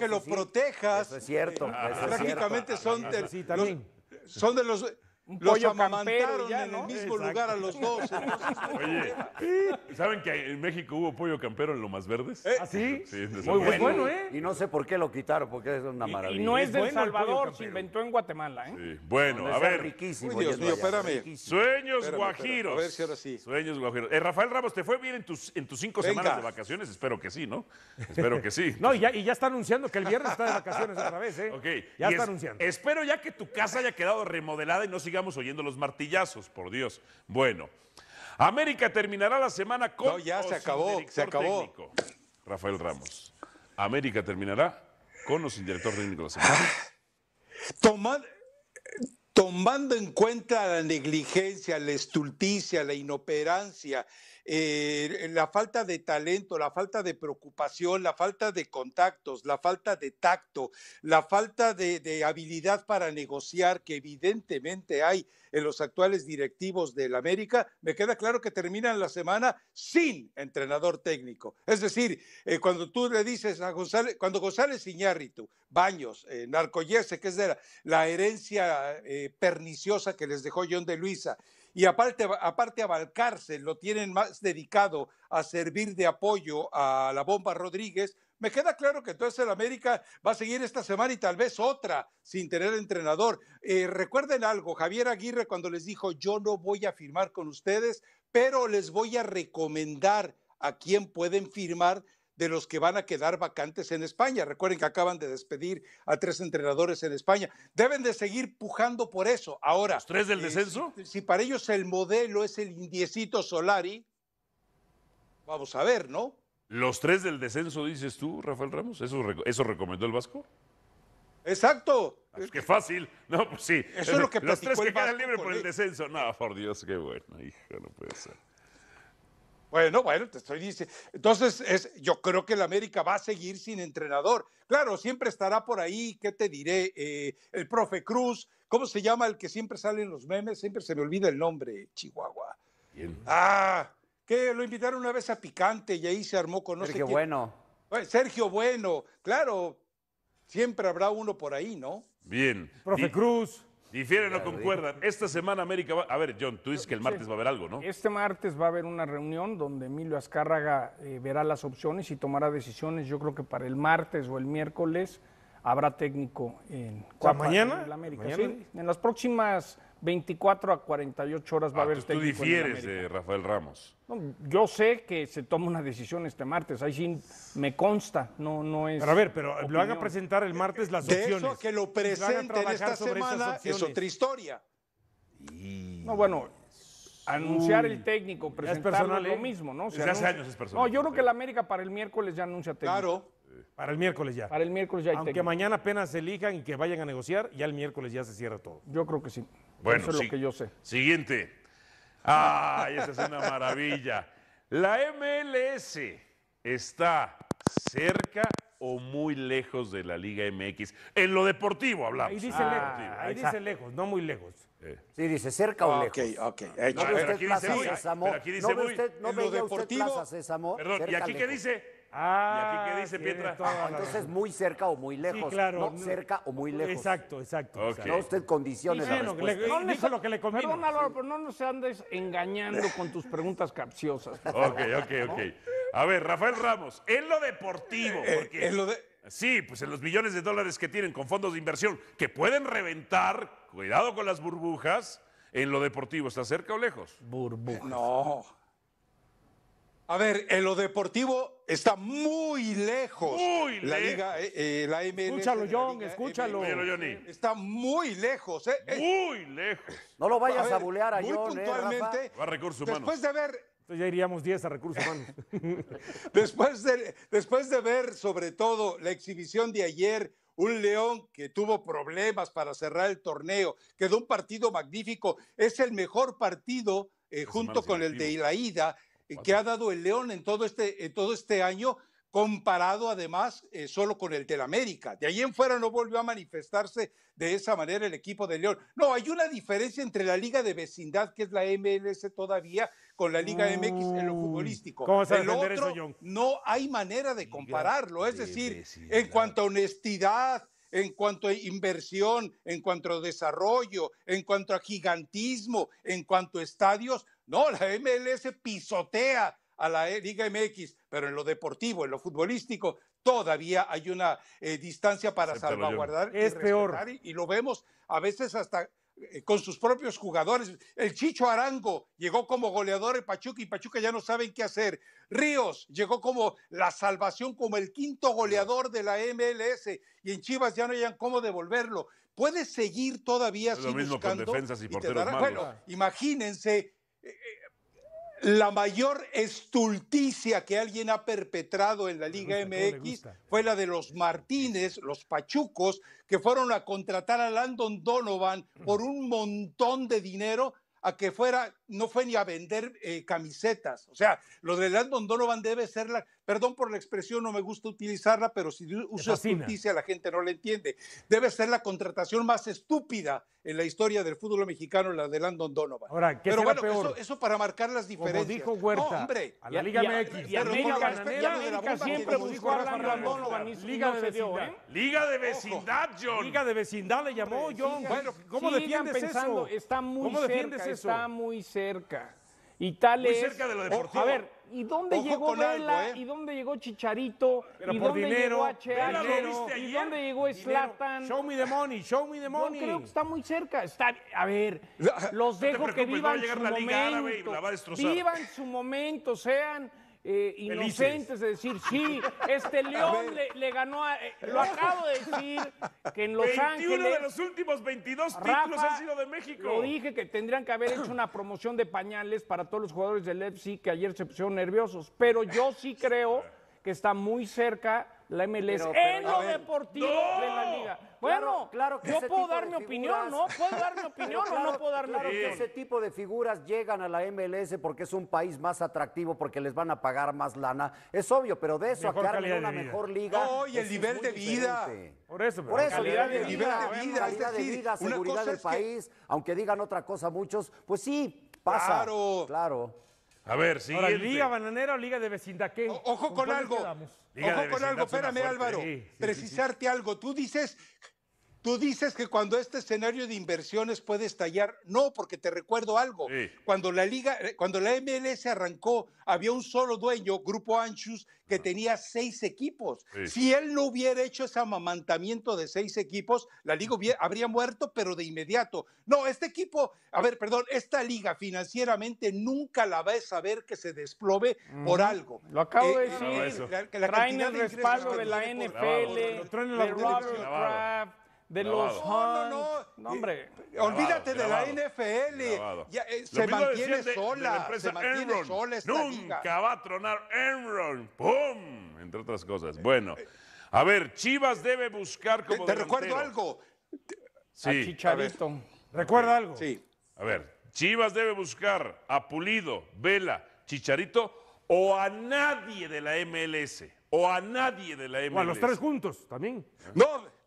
que lo protejas. Eso es cierto. prácticamente eh, es cierto. son, los, son de los un los pollo Campero en el mismo lugar a los dos. Oye, ¿saben que en México hubo pollo campero en Lomas Verdes? ¿Eh? ¿Ah, sí? sí Muy bueno. ¿eh? Y no sé por qué lo quitaron, porque es una maravilla. Y, no es, de El Salvador, se inventó en Guatemala, ¿eh? Sí. Bueno, a ver. Riquísimo, Dios mío, espérame. Sueños guajiros. A ver si ahora sí. Sueños guajiros. Eh, Rafael Ramos, ¿te fue bien en tus, en tus cinco semanas de vacaciones? Espero que sí, ¿no? Espero que sí. no, y ya, y ya está anunciando que el viernes está de vacaciones otra vez, ¿eh? Ok. Ya está anunciando. Espero ya que tu casa haya quedado remodelada y no siga Estamos oyendo los martillazos, por Dios. Bueno, América terminará la semana con. No, ya se acabó, se acabó. Técnico, Rafael Ramos. América terminará con los sin director técnico la semana. Ah, tomando en cuenta la negligencia, la estulticia, la inoperancia, eh, la falta de talento, la falta de preocupación, la falta de contactos, la falta de tacto, la falta de, habilidad para negociar que evidentemente hay en los actuales directivos del América, me queda claro que terminan la semana sin entrenador técnico. Es decir, eh, cuando tú le dices a González, cuando González Iñárritu, Baños, eh, Narcoyese, que es de la, herencia perniciosa que les dejó John de Luisa, y aparte, aparte Valcarce lo tienen más dedicado a servir de apoyo a la bomba Rodríguez, me queda claro que entonces el América va a seguir esta semana y tal vez otra sin tener entrenador. Eh, recuerden algo, Javier Aguirre cuando les dijo, yo no voy a firmar con ustedes, pero les voy a recomendar a quién pueden firmar de los que van a quedar vacantes en España. Recuerden que acaban de despedir a tres entrenadores en España. Deben de seguir pujando por eso. Ahora. ¿Los tres del eh, descenso? si, para ellos el modelo es el indiecito Solari, vamos a ver, ¿no? ¿Los tres del descenso dices tú, Rafael Ramos? ¿Eso, eso recomendó el Vasco? Exacto. Es pues qué fácil. No, pues sí. Eso es lo que Los tres que quedan libres por el descenso. No, por Dios, qué bueno. Hijo, no puede ser. Bueno, bueno, te estoy diciendo. Entonces, es, yo creo que el América va a seguir sin entrenador. Claro, siempre estará por ahí, ¿qué te diré? Eh, el profe Cruz, ¿cómo se llama el que siempre sale en los memes? Siempre se me olvida el nombre, Chihuahua. Bien. Ah, que lo invitaron una vez a Picante y ahí se armó con no Sergio Bueno. Sergio Bueno, claro, siempre habrá uno por ahí, ¿no? Bien. Profe Cruz. Difieren, no concuerdan. Esta semana América va... A ver, John, tú dices que el martes va a haber algo, ¿no? Este martes va a haber una reunión donde Emilio Azcárraga eh, verá las opciones y tomará decisiones. Yo creo que para el martes o el miércoles habrá técnico en mañana? América. ¿Mañana? en las próximas 24 a 48 horas va a ah, haber técnico. ¿Tú difieres de Rafael Ramos? yo sé que se toma una decisión este martes, ahí sí me consta, no, no es. Pero a ver, pero lo lo haga presentar el martes las de opciones. Eso que lo presenten esta semana es otra historia. Y... No, bueno, anunciar el técnico, presentarlo lo ¿eh? mismo, ¿no? hace años es personal. No, yo creo que la América para el miércoles ya anuncia técnico. Claro. Para el miércoles ya. Para el miércoles ya hay Aunque mañana apenas elijan y que vayan a negociar, ya el miércoles ya se cierra todo. Yo creo que sí. Bueno, Eso es lo que yo sé. Siguiente. ¡Ay, esa es una maravilla! La MLS está cerca o muy lejos de la Liga MX. En lo deportivo hablamos. Ahí dice, ah, lejos, ahí dice lejos, no muy lejos. Eh. Sí, dice cerca o ah, lejos. Ok, ok. ¿No aquí dice, deportivo, ¿y aquí qué dice? Ah, ¿Y aquí qué dice, Pietra? entonces, muy cerca o muy lejos. Sí, claro. No, cerca o muy lejos. Exacto, exacto. No usted condiciones sí, la no, le, no lo que le comemos. pero no nos andes engañando con tus preguntas capciosas. Ok, ok, ok. A ver, Rafael Ramos, en lo deportivo. Eh, porque... en lo de... Sí, pues en los millones de dólares que tienen con fondos de inversión que pueden reventar, cuidado con las burbujas, en lo deportivo, ¿está cerca o lejos? Burbujas. No. A ver, en lo deportivo Está muy lejos. Muy la lejos. Liga, eh, eh la MLS, Escúchalo, John, escúchalo. está muy lejos. Eh, eh, muy lejos. No lo vayas a, ver, a bulear muy eh, puntualmente. Va a Recursos humanos. Después de ver ya iríamos 10 a recursos humanos. después, de, después de ver, sobre todo, la exhibición de ayer, un León que tuvo problemas para cerrar el torneo, quedó un partido magnífico, es el mejor partido junto con el de la eh, que ha dado el León en todo este, todo este año, comparado además eh, solo con el del América. De ahí en fuera no volvió a manifestarse de esa manera el equipo de León. No, hay una diferencia entre la liga de vecindad, que es la MLS todavía, con la liga MX en lo mm, futbolístico. el no hay manera de compararlo. Es decir, en cuanto a honestidad, en cuanto a inversión, en cuanto a desarrollo, en cuanto a gigantismo, en cuanto a estadios. No, la MLS pisotea a la e, Liga MX, pero en lo deportivo, en lo futbolístico, todavía hay una eh, distancia para salvaguardar. Es peor. y, lo vemos a veces hasta eh, con sus propios jugadores. El Chicho Arango llegó como goleador de Pachuca y Pachuca ya no saben qué hacer. Ríos llegó como la salvación, como el quinto goleador de la MLS y en Chivas ya no hayan cómo devolverlo. ¿Puede seguir todavía es lo mismo con defensas y, porteros Bueno, imagínense eh, eh, la mayor estulticia que alguien ha perpetrado en la Liga MX fue la de los Martínez, los Pachucos, que fueron a contratar a Landon Donovan por un montón de dinero a que fuera, no fue ni a vender eh, camisetas. O sea, lo de Landon Donovan debe ser la, Perdón por la expresión, no me gusta utilizarla, pero si usas justicia la gente no la entiende. Debe ser la contratación más estúpida en la historia del fútbol mexicano, la de Landon Donovan. pero bueno, peor? Eso, eso, para marcar las diferencias. Como dijo Huerta, a la Liga MX. Y, América, siempre buscó a Landon Donovan. ¿eh? Liga de vecindad. Liga de vecindad, John. Liga de vecindad le llamó John. Bueno, ¿cómo defiendes eso? Está muy cerca, está muy cerca. Y tal Muy cerca de lo deportivo. a ver, ¿y dónde Ojo llegó Vela? Algo, ¿eh? ¿Y dónde llegó Chicharito? Pero ¿Y dónde dinero, llegó H.A. ¿Y dónde llegó Slatan? Show me the money, show me the money. Yo creo que está muy cerca. Está, a ver, los dejo no que vivan su momento. Árabe y la va a vivan su momento, sean eh, inocentes de decir, sí, este León le, ganó, a, eh, lo acabo de decir, que en Los 21 Ángeles... de los últimos 22 títulos han sido de México. Lo dije que tendrían que haber hecho una promoción de pañales para todos los jugadores del FC que ayer se pusieron nerviosos, pero yo sí creo que está muy cerca la MLS en lo deportivo de la liga. Bueno, claro, yo puedo dar mi opinión, ¿no? Puedo dar mi opinión o no puedo dar mi claro Que ese tipo de figuras llegan a la MLS porque es un país más atractivo, porque les van a pagar más lana. Es obvio, pero de eso acá a una mejor liga. No, y el nivel de vida. Por eso, Por eso, calidad, nivel de vida, de seguridad del país, aunque digan otra cosa muchos, pues sí, pasa. Claro. Claro. A ver, sí. ¿liga bananera o liga de vecindad? ¿Qué? ojo con, algo. Ojo con algo. Espérame, Álvaro. Precisarte algo. Tú dices Tú dices que cuando este escenario de inversiones puede estallar, no, porque te recuerdo algo. Cuando la liga, eh, cuando la MLS arrancó, había un solo dueño, Grupo Anchus, que tenía seis equipos. Si él no hubiera hecho ese amamantamiento de seis equipos, la liga habría muerto, pero de inmediato. No, este equipo, a ver, perdón, esta liga financieramente nunca la va a saber que se desplome por algo. Lo acabo de eh, decir. La, la Traen el respaldo de la NFL, de Robert Kraft de los No, no, no. hombre. olvídate de la NFL. Eh, se, mantiene sola, sola. Nunca va a tronar Enron. ¡Pum! Entre otras cosas. Bueno, a ver, Chivas debe buscar como. Te, recuerdo algo. Sí. A Chicharito. ¿Recuerda algo? Sí. A ver, Chivas debe buscar a Pulido, Vela, Chicharito o a nadie de la MLS. O a nadie de la MLS. a los tres juntos también. No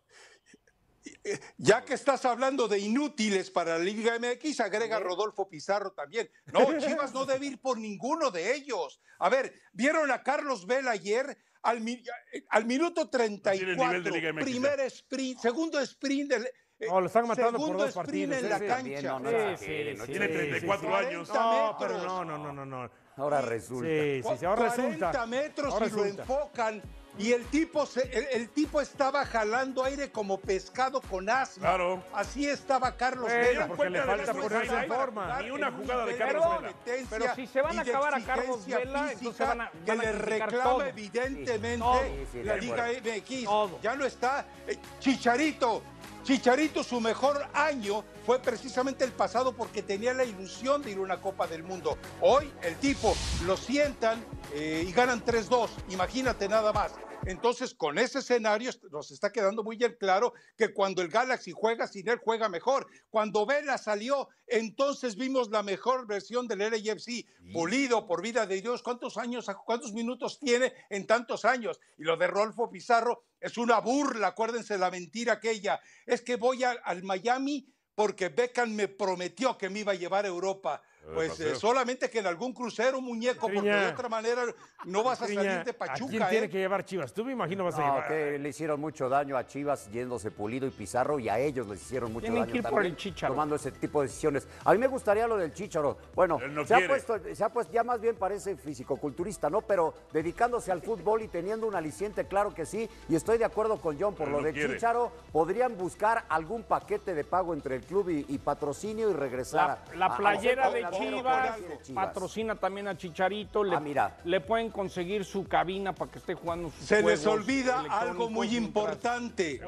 ya que estás hablando de inútiles para la Liga MX, agrega Rodolfo Pizarro también. No, Chivas no debe ir por ninguno de ellos. A ver, ¿vieron a Carlos Vela ayer? Al, eh, minuto 34, no primer sprint, segundo sprint del, eh, no, lo están matando Segundo por dos partidos. en la cancha. no, sí, sí, no tiene 34 años. No, pero no, no, no, no. Ahora resulta. Sí, sí, 40 metros ahora y lo enfocan y el tipo, se, el, tipo estaba jalando aire como pescado con asma. Claro. Así estaba Carlos Vela. Porque le falta ponerse en forma. Ni una jugada de Carlos Vela. Pero si se van a acabar a Carlos Vela, entonces van a, que le reclama evidentemente la Liga MX. Ya no está. Eh, Chicharito, Chicharito, su mejor año fue precisamente el pasado porque tenía la ilusión de ir a una Copa del Mundo. Hoy el tipo lo sientan eh, y ganan 3-2, imagínate nada más. Entonces, con ese escenario nos está quedando muy bien claro que cuando el Galaxy juega sin él, juega mejor. Cuando Vela salió, entonces vimos la mejor versión del LAFC, pulido por vida de Dios. ¿Cuántos años, cuántos minutos tiene en tantos años? Y lo de Rolfo Pizarro es una burla, acuérdense la mentira aquella. Es que voy al Miami porque Beckham me prometió que me iba a llevar a Europa. Pues eh, solamente que en algún crucero, muñeco, porque de otra manera no vas a salir de Pachuca. quién tiene ¿eh? que llevar Chivas? Tú me imagino vas a llevar. Que le hicieron mucho daño a Chivas yéndose Pulido y Pizarro y a ellos les hicieron mucho Tienen daño que ir tomando ese tipo de decisiones. A mí me gustaría lo del Chicharo. Bueno, se, ha puesto, se, ha ya más bien parece fisicoculturista, ¿no? Pero dedicándose al fútbol y teniendo un aliciente, claro que sí. Y estoy de acuerdo con John, por lo del de Chicharo, podrían buscar algún paquete de pago entre el club y, patrocinio y regresar la, a la playera de Chivas, patrocina también a Chicharito, le, ah, le pueden conseguir su cabina para que esté jugando Se les olvida algo muy importante.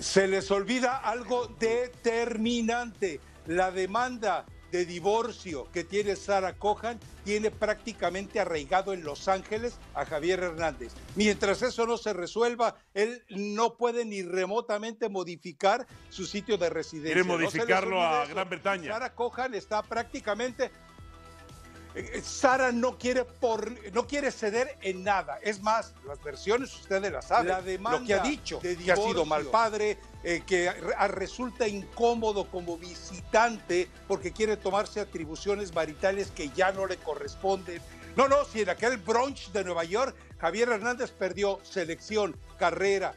Se les olvida algo determinante, la demanda de divorcio que tiene Sara Cohan tiene prácticamente arraigado en Los Ángeles a Javier Hernández. Mientras eso no se resuelva, él no puede ni remotamente modificar su sitio de residencia. Quiere modificarlo a Gran Bretaña. Sara Cohan está prácticamente eh, eh, Sara no quiere por, no quiere ceder en nada. Es más, las versiones ustedes las saben. La demanda lo que ha dicho, de ha sido mal padre, eh, que ah, resulta incómodo como visitante porque quiere tomarse atribuciones maritales que ya no le corresponden. No, no, si en aquel brunch de Nueva York Javier Hernández perdió selección, carrera,